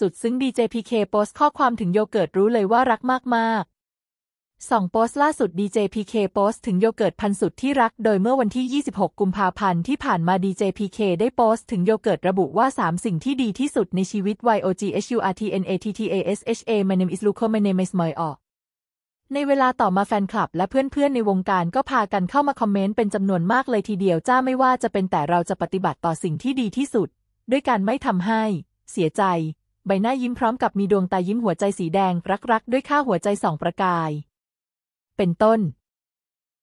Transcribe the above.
สุดซึ่งดีเจพีเโพสข้อความถึงโยเกิร์ตรู้เลยว่ารักมากๆ สอง โพสต์ล่าสุดดีเจพีเโพสต์ถึงโยเกิร์ตพันสุดที่รัก โดยเมื่อวันที่ 26 กุมภาพันธ์ที่ผ่านมาดีเจพีเได้โพสต์ถึงโยเกิร์ตระบุว่า 3 สิ่งที่ดีที่สุดในชีวิต YOGHURTNATTASHA My name is Luco My name is My o ในเวลาต่อมาแฟนคลับและเพื่อนๆในวงการก็พากันเข้ามาคอมเมนต์เป็นจำนวนมากเลยทีเดียวจ้าไม่ว่าจะเป็นแต่เราจะปฏิบัติต่อสิ่งที่ดีที่สุด ด้วยการไม่ทำให้ เสียใจใบหน้ายิ้มพร้อมกับมีดวงตายิ้มหัวใจสีแดง รักๆด้วยข้าหัวใจสองประกาย เป็นต้น